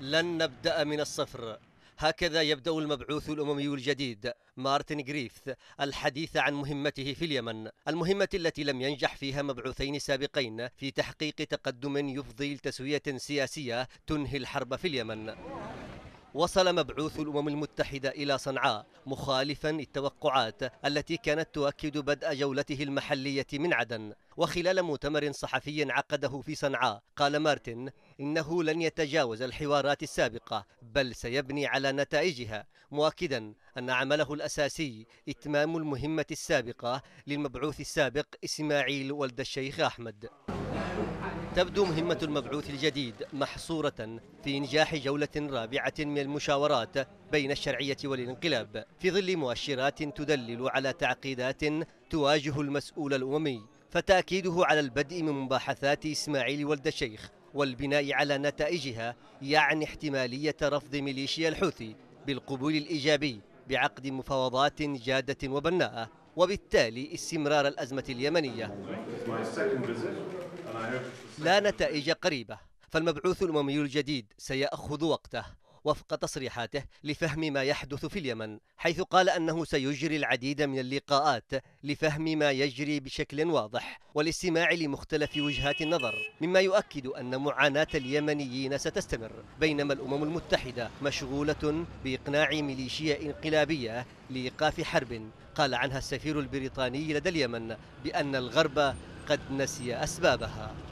لن نبدأ من الصفر هكذا يبدأ المبعوث الأممي الجديد مارتن غريفث الحديث عن مهمته في اليمن المهمة التي لم ينجح فيها مبعوثين سابقين في تحقيق تقدم يفضي لتسوية سياسية تنهي الحرب في اليمن وصل مبعوث الأمم المتحدة إلى صنعاء مخالفا التوقعات التي كانت تؤكد بدء جولته المحلية من عدن وخلال مؤتمر صحفي عقده في صنعاء قال مارتن إنه لن يتجاوز الحوارات السابقة بل سيبني على نتائجها مؤكدا أن عمله الأساسي إتمام المهمة السابقة للمبعوث السابق إسماعيل ولد الشيخ أحمد تبدو مهمة المبعوث الجديد محصورة في إنجاح جولة رابعة من المشاورات بين الشرعية والانقلاب في ظل مؤشرات تدلل على تعقيدات تواجه المسؤول الأممي فتأكيده على البدء من مباحثات إسماعيل ولد الشيخ والبناء على نتائجها يعني احتمالية رفض ميليشيا الحوثي بالقبول الإيجابي بعقد مفاوضات جادة وبناءة وبالتالي استمرار الأزمة اليمنية لا نتائج قريبة فالمبعوث الأممي الجديد سيأخذ وقته وفق تصريحاته لفهم ما يحدث في اليمن حيث قال أنه سيجري العديد من اللقاءات لفهم ما يجري بشكل واضح والاستماع لمختلف وجهات النظر مما يؤكد أن معاناة اليمنيين ستستمر بينما الأمم المتحدة مشغولة بإقناع ميليشيا انقلابية لإيقاف حرب قال عنها السفير البريطاني لدى اليمن بأن الغرب قد نسي أسبابها